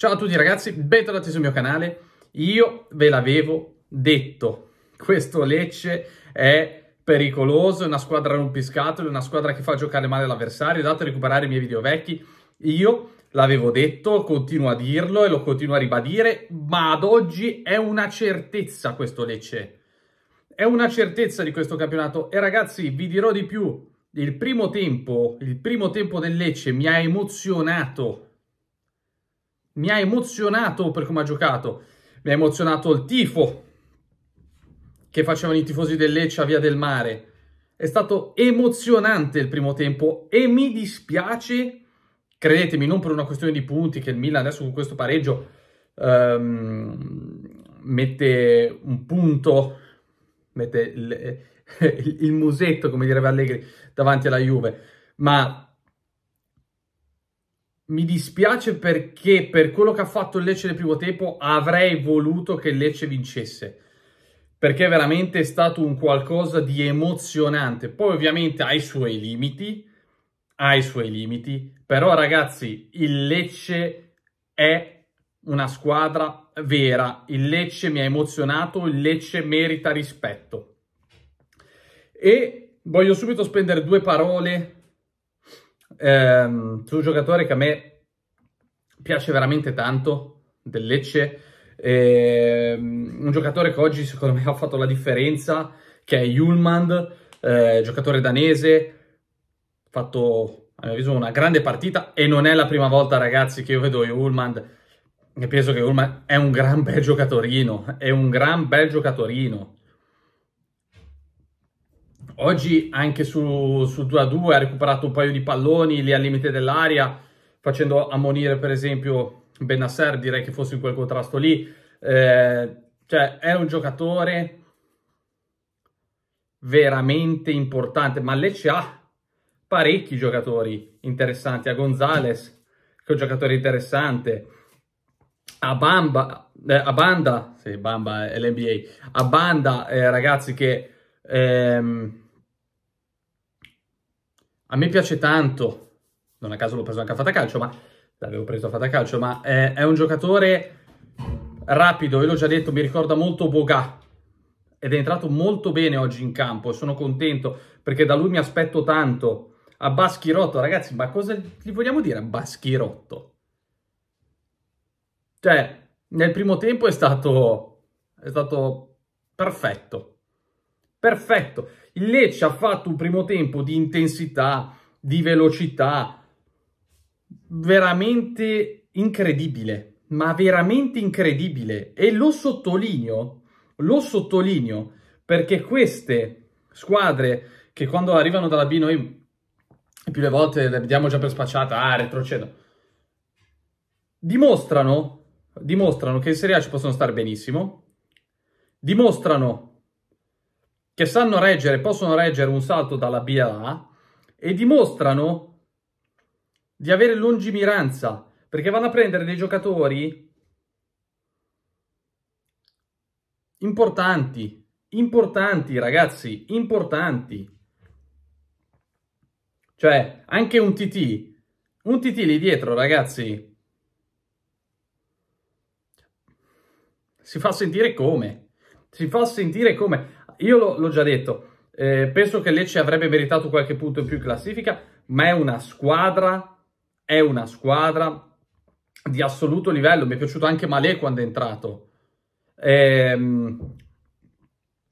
Ciao a tutti ragazzi, bentornati sul mio canale. Io ve l'avevo detto, questo Lecce è pericoloso, è una squadra rompiscatole, una squadra che fa giocare male l'avversario, dato a recuperare i miei video vecchi. Io l'avevo detto, continuo a dirlo e lo continuo a ribadire, ma ad oggi è una certezza questo Lecce. È una certezza di questo campionato e ragazzi vi dirò di più, il primo tempo, il primo tempo del Lecce mi ha emozionato mi ha emozionato per come ha giocato, mi ha emozionato il tifo che facevano i tifosi del Lecce a Via del Mare. È stato emozionante il primo tempo e mi dispiace, credetemi, non per una questione di punti, che il Milan adesso con questo pareggio um, mette un punto, mette il, il musetto, come direbbe Allegri, davanti alla Juve, ma mi dispiace perché per quello che ha fatto il Lecce nel primo tempo avrei voluto che il Lecce vincesse perché veramente è stato un qualcosa di emozionante. Poi ovviamente ha i suoi limiti, ha i suoi limiti, però ragazzi il Lecce è una squadra vera, il Lecce mi ha emozionato, il Lecce merita rispetto. E voglio subito spendere due parole ehm, su un giocatore che a me piace veramente tanto, del Lecce, ehm, un giocatore che oggi secondo me ha fatto la differenza, che è Julmand, eh, giocatore danese, ha fatto a mio avviso una grande partita e non è la prima volta ragazzi che io vedo Julmand e penso che Ulman è un gran bel giocatorino, è un gran bel giocatorino. Oggi anche su, sul 2-2 a ha recuperato un paio di palloni lì al limite dell'aria, facendo ammonire per esempio Benasser, direi che fosse in quel contrasto lì. Eh, cioè, era un giocatore veramente importante, ma Lecce ha parecchi giocatori interessanti. A Gonzales, che è un giocatore interessante, a Bamba, eh, a Banda, sì, Bamba è l'NBA, a Banda, eh, ragazzi che... Ehm, a me piace tanto, non a caso l'ho preso anche a fatta calcio, ma l'avevo preso a fatta calcio, ma è, è un giocatore rapido, e l'ho già detto, mi ricorda molto Boga ed è entrato molto bene oggi in campo sono contento perché da lui mi aspetto tanto. A Baschirotto, ragazzi, ma cosa gli vogliamo dire a Baschirotto? Cioè, nel primo tempo è stato, è stato perfetto perfetto. Il Lecce ha fatto un primo tempo di intensità, di velocità, veramente incredibile, ma veramente incredibile. E lo sottolineo, lo sottolineo, perché queste squadre che quando arrivano dalla B noi più le volte le diamo già per spacciata, ah, retrocedo, dimostrano, dimostrano che in Serie A ci possono stare benissimo, dimostrano che sanno reggere, possono reggere un salto dalla B alla A e dimostrano di avere lungimiranza, perché vanno a prendere dei giocatori importanti, importanti ragazzi, importanti. Cioè, anche un TT, un TT lì dietro, ragazzi, si fa sentire come si fa sentire come... Io l'ho già detto, eh, penso che Lecce avrebbe meritato qualche punto in più in classifica, ma è una squadra, è una squadra di assoluto livello. Mi è piaciuto anche Malé quando è entrato. Ehm,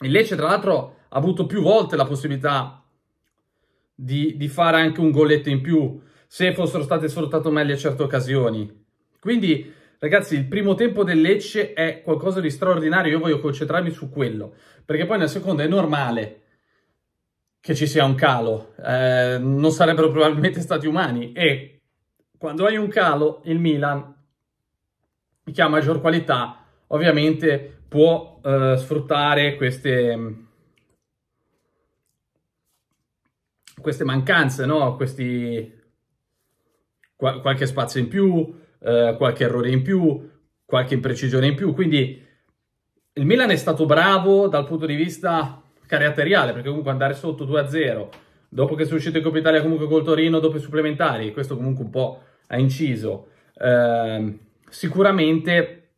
il Lecce, tra l'altro, ha avuto più volte la possibilità di, di fare anche un golletto in più se fossero state sfruttate meglio certe occasioni. Quindi Ragazzi, il primo tempo del Lecce è qualcosa di straordinario, io voglio concentrarmi su quello, perché poi nel secondo è normale che ci sia un calo, eh, non sarebbero probabilmente stati umani e quando hai un calo il Milan, che ha maggior qualità, ovviamente può eh, sfruttare queste, queste mancanze, no? Questi, qualche spazio in più, eh, qualche errore in più, qualche imprecisione in più. Quindi il Milan è stato bravo dal punto di vista caratteriale, perché comunque andare sotto 2-0, dopo che sono uscito in Coppa Italia comunque col Torino, dopo i supplementari, questo comunque un po' ha inciso. Eh, sicuramente,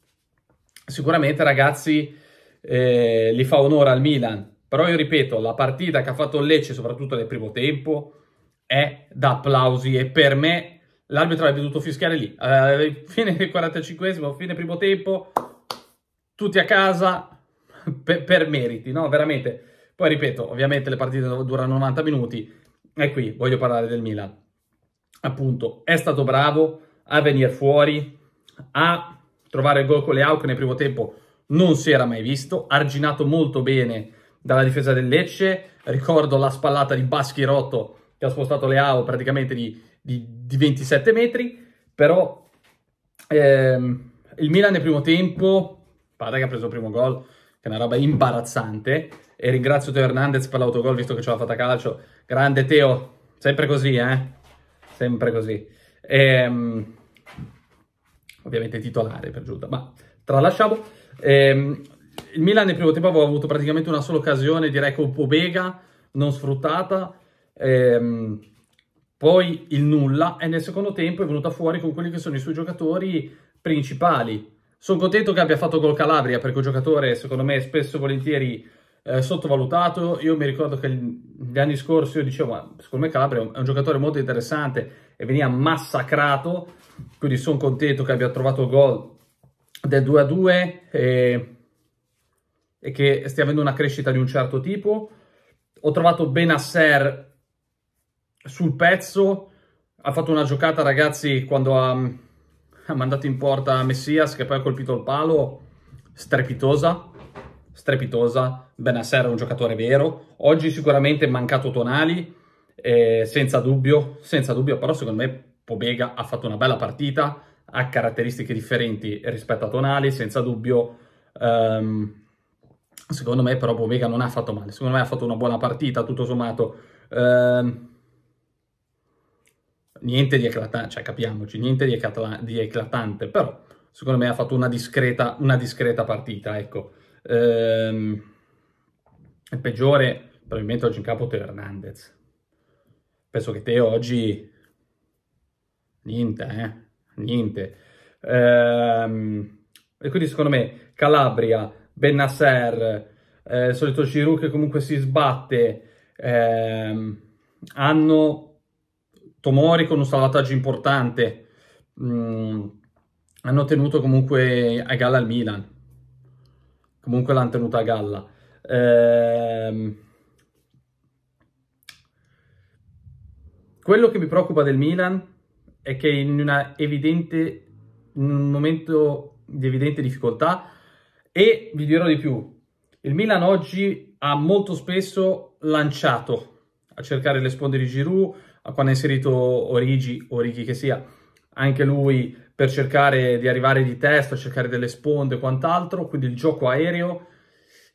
sicuramente ragazzi, eh, li fa onore al Milan. Però io ripeto, la partita che ha fatto il Lecce, soprattutto nel primo tempo, è da applausi e per me l'arbitro avrebbe dovuto fischiare lì. Uh, fine 45esimo, fine primo tempo, tutti a casa per, per, meriti, no? Veramente. Poi ripeto, ovviamente le partite durano 90 minuti e qui voglio parlare del Milan. Appunto, è stato bravo a venire fuori, a trovare il gol con le Au che nel primo tempo non si era mai visto, arginato molto bene dalla difesa del Lecce. Ricordo la spallata di Baschi Rotto che ha spostato le Au praticamente di di, di 27 metri, però ehm, il Milan nel primo tempo, pare che ha preso il primo gol, che è una roba imbarazzante, e ringrazio Teo Hernandez per l'autogol, visto che ce l'ha fatta calcio. Grande Teo, sempre così, eh? Sempre così. Ehm, ovviamente titolare per giunta, ma tralasciamo. Ehm, il Milan nel primo tempo aveva avuto praticamente una sola occasione, direi con Pobega, non sfruttata. Ehm, poi il nulla e nel secondo tempo è venuta fuori con quelli che sono i suoi giocatori principali. Sono contento che abbia fatto gol Calabria perché un giocatore secondo me spesso e volentieri eh, sottovalutato. Io mi ricordo che gli anni scorsi io dicevo, ma secondo me Calabria è un giocatore molto interessante e veniva massacrato, quindi sono contento che abbia trovato il gol del 2-2 e, e che stia avendo una crescita di un certo tipo. Ho trovato Benasser sul pezzo, ha fatto una giocata ragazzi quando ha, ha mandato in porta Messias che poi ha colpito il palo, strepitosa, strepitosa, Benasser è un giocatore vero, oggi sicuramente mancato Tonali, eh, senza dubbio, senza dubbio, però secondo me Pobega ha fatto una bella partita, ha caratteristiche differenti rispetto a Tonali, senza dubbio, ehm, secondo me però Pobega non ha fatto male, secondo me ha fatto una buona partita, tutto sommato, ehm, niente di eclatante, cioè capiamoci, niente di, eclat- di, eclatante, però secondo me ha fatto una discreta, una discreta partita, ecco. Ehm, il peggiore probabilmente oggi in capo Teo Hernandez. Penso che Teo oggi... Niente, eh? Niente. Ehm, e quindi secondo me Calabria, Benasser, eh, solito Giroud che comunque si sbatte, ehm, hanno Tomori con un salvataggio importante. Mm, hanno tenuto comunque a galla il Milan. Comunque l'hanno tenuta a galla. Ehm... Quello che mi preoccupa del Milan è che in, evidente, in un momento di evidente difficoltà e vi dirò di più, il Milan oggi ha molto spesso lanciato a cercare le sponde di Giroud, quando ha inserito Origi, Origi che sia, anche lui per cercare di arrivare di testa, cercare delle sponde e quant'altro, quindi il gioco aereo.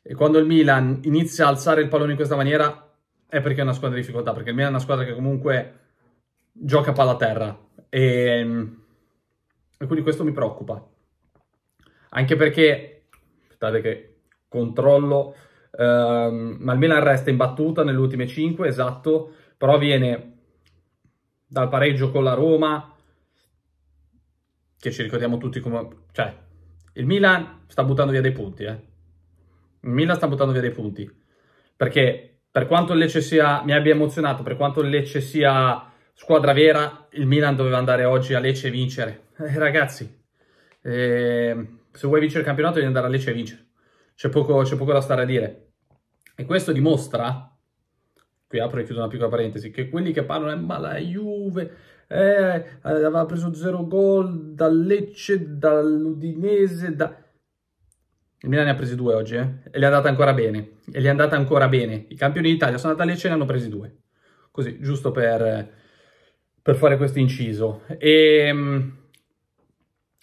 E quando il Milan inizia a alzare il pallone in questa maniera è perché è una squadra di difficoltà, perché il Milan è una squadra che comunque gioca palla a terra e, e quindi questo mi preoccupa. Anche perché, aspettate che controllo, ehm, ma il Milan resta imbattuta nelle ultime 5, esatto, però viene dal pareggio con la Roma, che ci ricordiamo tutti come... Cioè, il Milan sta buttando via dei punti, eh. Il Milan sta buttando via dei punti, perché per quanto il Lecce sia... mi abbia emozionato, per quanto il Lecce sia squadra vera, il Milan doveva andare oggi a Lecce e vincere. Eh, ragazzi, eh, se vuoi vincere il campionato devi andare a Lecce e vincere. C'è poco, c'è poco da stare a dire. E questo dimostra qui apro e chiudo una piccola parentesi, che quelli che parlano, è eh, ma la Juve eh, aveva preso zero gol da Lecce, dall'Udinese, da... Il Milan ne ha presi due oggi, eh? E li è andata ancora bene. E li è andata ancora bene. I campioni d'Italia sono andati a Lecce e ne hanno presi due. Così, giusto per, per fare questo inciso. E, ehm,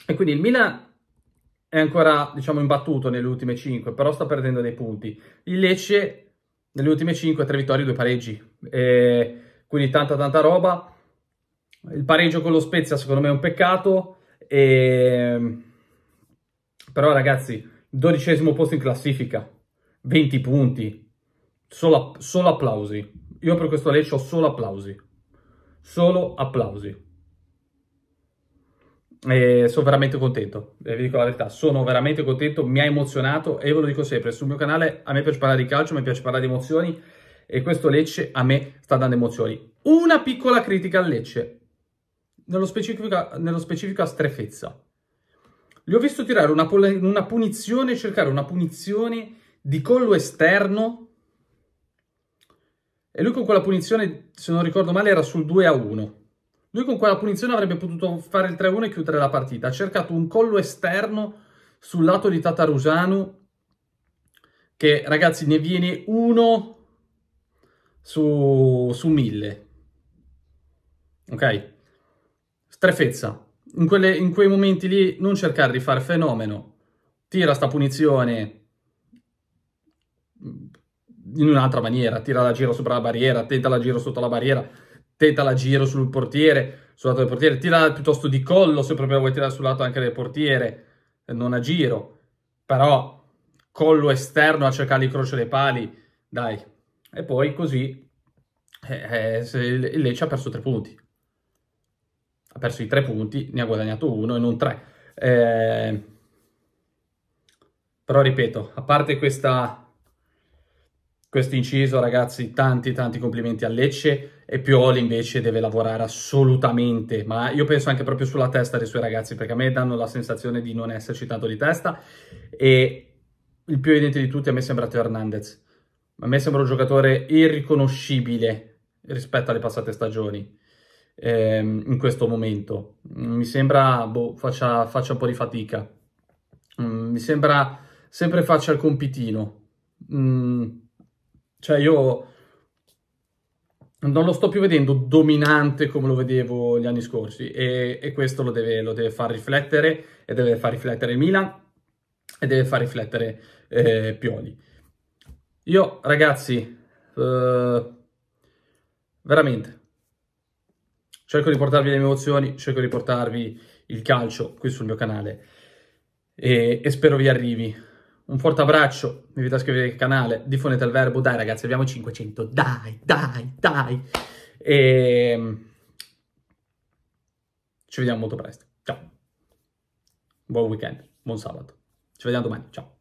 e, quindi il Milan è ancora, diciamo, imbattuto nelle ultime 5, però sta perdendo dei punti. Il Lecce nelle ultime 5 tre vittorie, due pareggi. E quindi tanta tanta roba. Il pareggio con lo Spezia secondo me è un peccato. E... Però ragazzi, dodicesimo posto in classifica, 20 punti, solo, solo applausi. Io per questo Lecce ho solo applausi. Solo applausi e sono veramente contento, eh, vi dico la verità, sono veramente contento, mi ha emozionato e ve lo dico sempre, sul mio canale a me piace parlare di calcio, a me piace parlare di emozioni e questo Lecce a me sta dando emozioni. Una piccola critica al Lecce, nello specifico, nello specifico a Strefezza. Gli ho visto tirare una, una punizione, cercare una punizione di collo esterno e lui con quella punizione, se non ricordo male, era sul 2 a 1 lui con quella punizione avrebbe potuto fare il 3-1 e chiudere la partita. Ha cercato un collo esterno sul lato di Tatarusanu che, ragazzi, ne viene uno su, su mille. Ok? Strefezza. In, quelle, in quei momenti lì non cercare di fare fenomeno. Tira sta punizione in un'altra maniera. Tira la giro sopra la barriera, tenta la giro sotto la barriera tenta la giro sul portiere, sul lato del portiere, tira piuttosto di collo se proprio la vuoi tirare sul lato anche del portiere, eh, non a giro, però collo esterno a cercare di crociare i pali, dai. E poi così eh, eh, il Lecce ha perso tre punti. Ha perso i tre punti, ne ha guadagnato uno e non tre. Eh, però ripeto, a parte questa questo inciso, ragazzi, tanti tanti complimenti a Lecce e Pioli invece deve lavorare assolutamente, ma io penso anche proprio sulla testa dei suoi ragazzi, perché a me danno la sensazione di non esserci tanto di testa e il più evidente di tutti a me sembra Teo Hernandez. A me sembra un giocatore irriconoscibile rispetto alle passate stagioni ehm, in questo momento. Mi sembra boh, faccia, faccia un po' di fatica. Mm, mi sembra sempre faccia il compitino. Mm, cioè io non lo sto più vedendo dominante come lo vedevo gli anni scorsi e, e questo lo deve, lo deve, far riflettere e deve far riflettere Milan e deve far riflettere eh, Pioli. Io ragazzi, eh, veramente, cerco di portarvi le mie emozioni, cerco di portarvi il calcio qui sul mio canale e, e spero vi arrivi. Un forte abbraccio, vi invito a iscrivervi al canale, diffondete il verbo, dai ragazzi, abbiamo 500, dai, dai, dai. E ehm, ci vediamo molto presto. Ciao. Buon weekend, buon sabato. Ci vediamo domani, ciao.